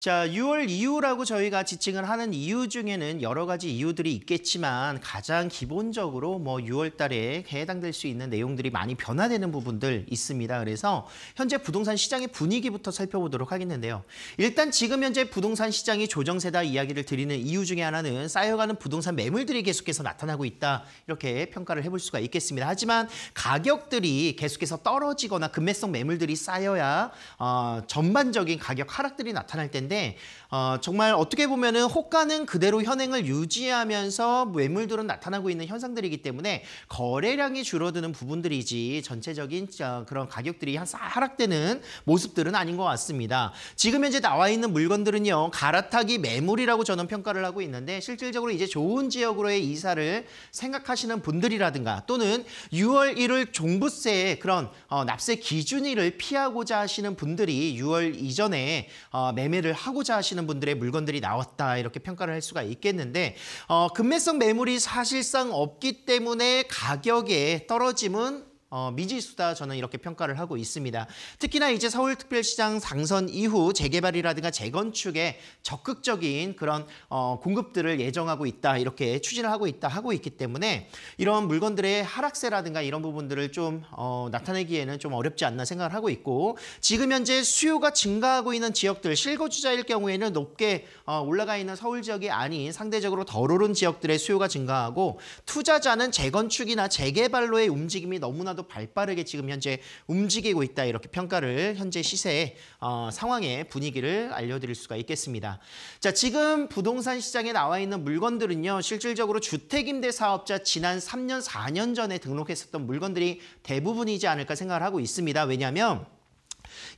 자, 6월 이후라고 저희가 지칭을 하는 이유 중에는 여러 가지 이유들이 있겠지만 가장 기본적으로 뭐 6월 달에 해당될 수 있는 내용들이 많이 변화되는 부분들 있습니다. 그래서 현재 부동산 시장의 분위기부터 살펴보도록 하겠는데요. 일단 지금 현재 부동산 시장이 조정세다 이야기를 드리는 이유 중에 하나는 쌓여가는 부동산 매물들이 계속해서 나타나고 있다. 이렇게 평가를 해볼 수가 있겠습니다. 하지만 가격들이 계속해서 떨어지거나 금매성 매물들이 쌓여야 어, 전반적인 가격 하락들이 나타날 때데 문제데 어, 정말 어떻게 보면은 호가는 그대로 현행을 유지하면서 매물들은 나타나고 있는 현상들이기 때문에 거래량이 줄어드는 부분들이지 전체적인 어, 그런 가격들이 한 하락되는 모습들은 아닌 것 같습니다. 지금 현재 나와 있는 물건들은요 갈아타기 매물이라고 저는 평가를 하고 있는데 실질적으로 이제 좋은 지역으로의 이사를 생각하시는 분들이라든가 또는 6월 1일 종부세 그런 어, 납세 기준일을 피하고자 하시는 분들이 6월 이전에 어, 매매를 하고자 하시는 분들의 물건들이 나왔다 이렇게 평가를 할 수가 있겠는데 어, 금매성 매물이 사실상 없기 때문에 가격에 떨어짐은 어, 미지수다 저는 이렇게 평가를 하고 있습니다. 특히나 이제 서울특별시장 당선 이후 재개발이라든가 재건축에 적극적인 그런 어, 공급들을 예정하고 있다 이렇게 추진을 하고 있다 하고 있기 때문에 이런 물건들의 하락세라든가 이런 부분들을 좀 어, 나타내기에는 좀 어렵지 않나 생각을 하고 있고 지금 현재 수요가 증가하고 있는 지역들 실거주자일 경우에는 높게 어, 올라가 있는 서울 지역이 아닌 상대적으로 덜 오른 지역들의 수요가 증가하고 투자자는 재건축이나 재개발로의 움직임이 너무나 너나도 발빠르게 지금 현재 움직이고 있다 이렇게 평가를 현재 시세 어, 상황의 분위기를 알려드릴 수가 있겠습니다. 자 지금 부동산 시장에 나와 있는 물건들은요 실질적으로 주택임대 사업자 지난 3년 4년 전에 등록했었던 물건들이 대부분이지 않을까 생각을 하고 있습니다. 왜냐하면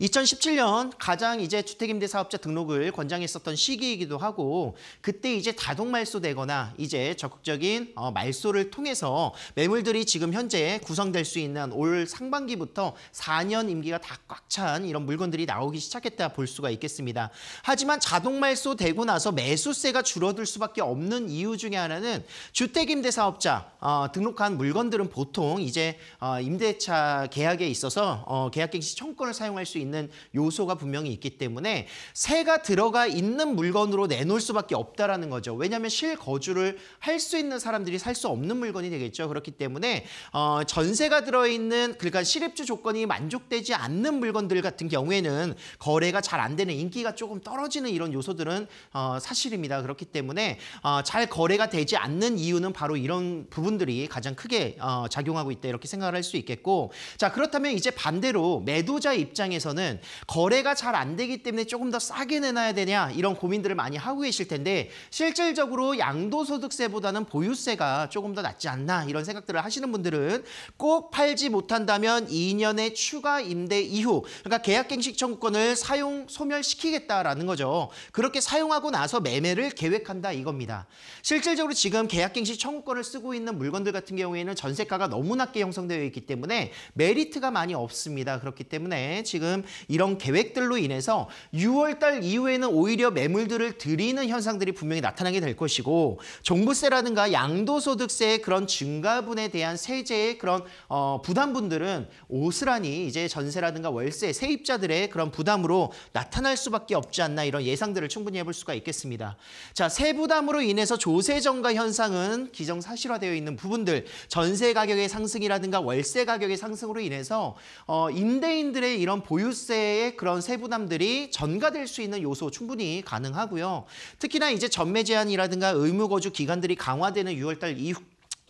2017년 가장 이제 주택임대 사업자 등록을 권장했었던 시기이기도 하고 그때 이제 다동 말소되거나 이제 적극적인 어, 말소를 통해서 매물들이 지금 현재 구성될 수 있는 올 상반기부터 4년 임기가 다 꽉 찬 이런 물건들이 나오기 시작했다 볼 수가 있겠습니다. 하지만 자동 말소되고 나서 매수세가 줄어들 수밖에 없는 이유 중에 하나는 주택임대 사업자 어, 등록한 물건들은 보통 이제 어, 임대차 계약에 있어서 계약갱신 청구권을 사용할 수 있는 있는 요소가 분명히 있기 때문에 새가 들어가 있는 물건으로 내놓을 수밖에 없다라는 거죠. 왜냐하면 실거주를 할 수 있는 사람들이 살 수 없는 물건이 되겠죠. 그렇기 때문에 어, 전세가 들어있는 그러니까 실입주 조건이 만족되지 않는 물건들 같은 경우에는 거래가 잘 안 되는 인기가 조금 떨어지는 이런 요소들은 어, 사실입니다. 그렇기 때문에 어, 잘 거래가 되지 않는 이유는 바로 이런 부분들이 가장 크게 어, 작용하고 있다 이렇게 생각을 할 수 있겠고 자 그렇다면 이제 반대로 매도자 입장에서는 쪽에서 거래가 잘 안 되기 때문에 조금 더 싸게 내놔야 되냐 이런 고민들을 많이 하고 계실 텐데 실질적으로 양도소득세보다는 보유세가 조금 더 낫지 않나 이런 생각들을 하시는 분들은 꼭 팔지 못한다면 2년의 추가 임대 이후 그러니까 계약갱식 청구권을 사용 소멸시키겠다라는 거죠. 그렇게 사용하고 나서 매매를 계획한다 이겁니다. 실질적으로 지금 계약갱식 청구권을 쓰고 있는 물건들 같은 경우에는 전세가가 너무 낮게 형성되어 있기 때문에 메리트가 많이 없습니다. 그렇기 때문에 지금 지금 이런 계획들로 인해서 6월달 이후에는 오히려 매물들을 들이는 현상들이 분명히 나타나게 될 것이고 종부세라든가 양도소득세의 그런 증가분에 대한 세제의 그런 어, 부담분들은 오스란히 이제 전세라든가 월세 세입자들의 그런 부담으로 나타날 수밖에 없지 않나 이런 예상들을 충분히 해볼 수가 있겠습니다. 자 세부담으로 인해서 조세 정가 현상은 기정사실화되어 있는 부분들 전세 가격의 상승이라든가 월세 가격의 상승으로 인해서 어, 임대인들의 이런 보유 월세의 그런 세부담들이 전가될 수 있는 요소 충분히 가능하고요. 특히나 이제 전매 제한이라든가 의무거주 기간들이 강화되는 6월달 이후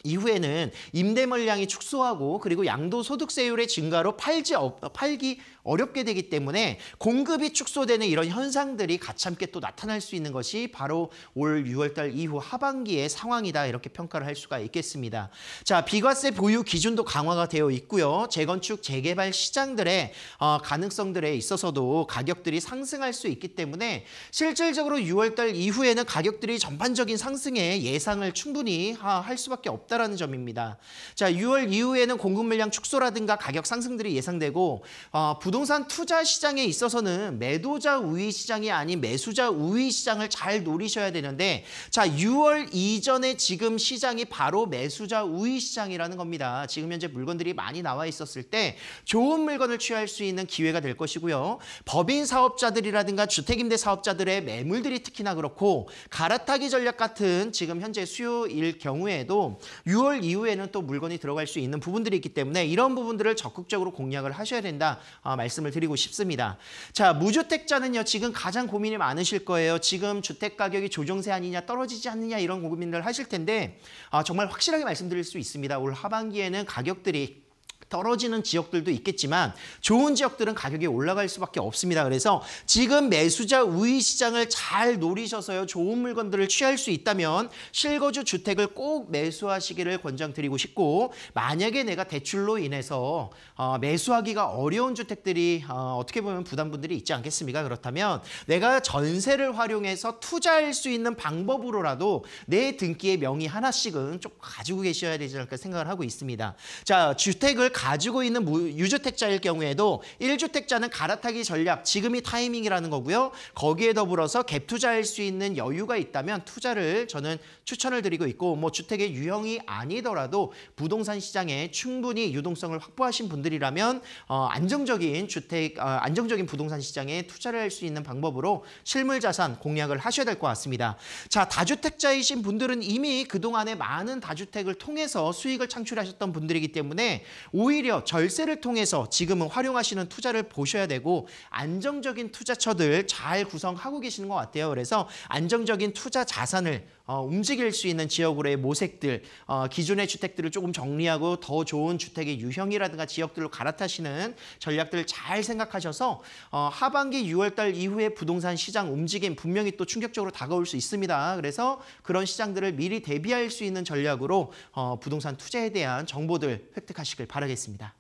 이후에는 임대 물량이 축소하고 그리고 양도소득세율의 증가로 팔지 팔기 어렵게 되기 때문에 공급이 축소되는 이런 현상들이 가참게 또 나타날 수 있는 것이 바로 올 6월달 이후 하반기의 상황이다 이렇게 평가를 할 수가 있겠습니다. 자 비과세 보유 기준도 강화가 되어 있고요. 재건축 재개발 시장들의 어, 가능성들에 있어서도 가격들이 상승할 수 있기 때문에 실질적으로 6월달 이후에는 가격들이 전반적인 상승에 예상을 충분히 할 수밖에 없. 없다라는 점입니다. 자, 6월 이후에는 공급 물량 축소라든가 가격 상승들이 예상되고 어, 부동산 투자 시장에 있어서는 매도자 우위 시장이 아닌 매수자 우위 시장을 잘 노리셔야 되는데 자, 6월 이전에 지금 시장이 바로 매수자 우위 시장이라는 겁니다. 지금 현재 물건들이 많이 나와 있었을 때 좋은 물건을 취할 수 있는 기회가 될 것이고요. 법인 사업자들이라든가 주택임대 사업자들의 매물들이 특히나 그렇고 갈아타기 전략 같은 지금 현재 수요일 경우에도 6월 이후에는 또 물건이 들어갈 수 있는 부분들이 있기 때문에 이런 부분들을 적극적으로 공략을 하셔야 된다 어, 말씀을 드리고 싶습니다. 자 무주택자는요 지금 가장 고민이 많으실 거예요. 지금 주택 가격이 조정세 아니냐 떨어지지 않느냐 이런 고민을 하실 텐데 어, 정말 확실하게 말씀드릴 수 있습니다. 올 하반기에는 가격들이 떨어지는 지역들도 있겠지만 좋은 지역들은 가격이 올라갈 수밖에 없습니다. 그래서 지금 매수자 우위 시장을 잘 노리셔서요. 좋은 물건들을 취할 수 있다면 실거주 주택을 꼭 매수하시기를 권장드리고 싶고 만약에 내가 대출로 인해서 어, 매수하기가 어려운 주택들이 어, 어떻게 보면 부담분들이 있지 않겠습니까? 그렇다면 내가 전세를 활용해서 투자할 수 있는 방법으로라도 내 등기의 명의 하나씩은 좀 가지고 계셔야 되지 않을까 생각을 하고 있습니다. 자, 주택을 주택을 가지고 있는 유주택자일 경우에도 1주택자는 갈아타기 전략, 지금이 타이밍이라는 거고요. 거기에 더불어서 갭 투자할 수 있는 여유가 있다면 투자를 저는 추천을 드리고 있고 뭐 주택의 유형이 아니더라도 부동산 시장에 충분히 유동성을 확보하신 분들이라면 어, 안정적인 주택, 어, 안정적인 부동산 시장에 투자를 할 수 있는 방법으로 실물 자산 공략을 하셔야 될 것 같습니다. 자, 다주택자이신 분들은 이미 그동안에 많은 다주택을 통해서 수익을 창출하셨던 분들이기 때문에 오히려 절세를 통해서 지금은 활용하시는 투자를 보셔야 되고 안정적인 투자처들 잘 구성하고 계시는 것 같아요. 그래서 안정적인 투자 자산을 어, 움직일 수 있는 지역으로의 모색들, 어, 기존의 주택들을 조금 정리하고 더 좋은 주택의 유형이라든가 지역들로 갈아타시는 전략들을 잘 생각하셔서 어, 하반기 6월달 이후에 부동산 시장 움직임 분명히 또 충격적으로 다가올 수 있습니다. 그래서 그런 시장들을 미리 대비할 수 있는 전략으로 어, 부동산 투자에 대한 정보들 획득하시길 바라겠니다 하겠습니다.